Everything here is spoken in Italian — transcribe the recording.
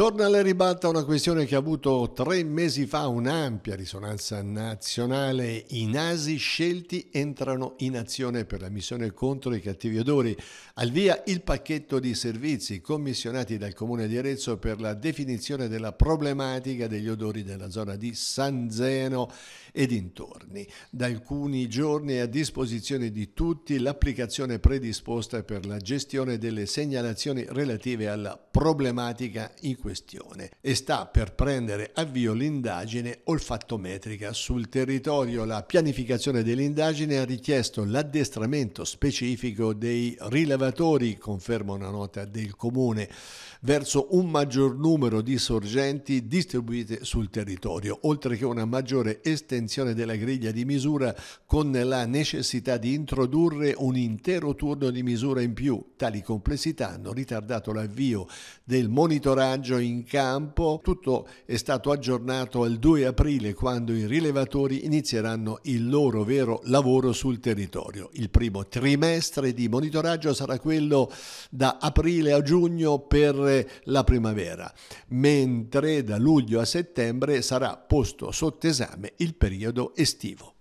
Torna alla ribalta una questione che ha avuto tre mesi fa un'ampia risonanza nazionale. I nasi scelti entrano in azione per la missione contro i cattivi odori. Al via il pacchetto di servizi commissionati dal Comune di Arezzo per la definizione della problematica degli odori della zona di San Zeno e dintorni. Da alcuni giorni è a disposizione di tutti l'applicazione predisposta per la gestione delle segnalazioni relative alla problematica in questione questione e sta per prendere avvio l'indagine olfattometrica sul territorio. La pianificazione dell'indagine ha richiesto l'addestramento specifico dei rilevatori, conferma una nota del comune, verso un maggior numero di sorgenti distribuite sul territorio, oltre che una maggiore estensione della griglia di misura con la necessità di introdurre un intero turno di misura in più. Tali complessità hanno ritardato l'avvio del monitoraggio in campo. Tutto è stato aggiornato al 2 aprile quando i rilevatori inizieranno il loro vero lavoro sul territorio. Il primo trimestre di monitoraggio sarà quello da aprile a giugno per la primavera, mentre da luglio a settembre sarà posto sotto esame il periodo estivo.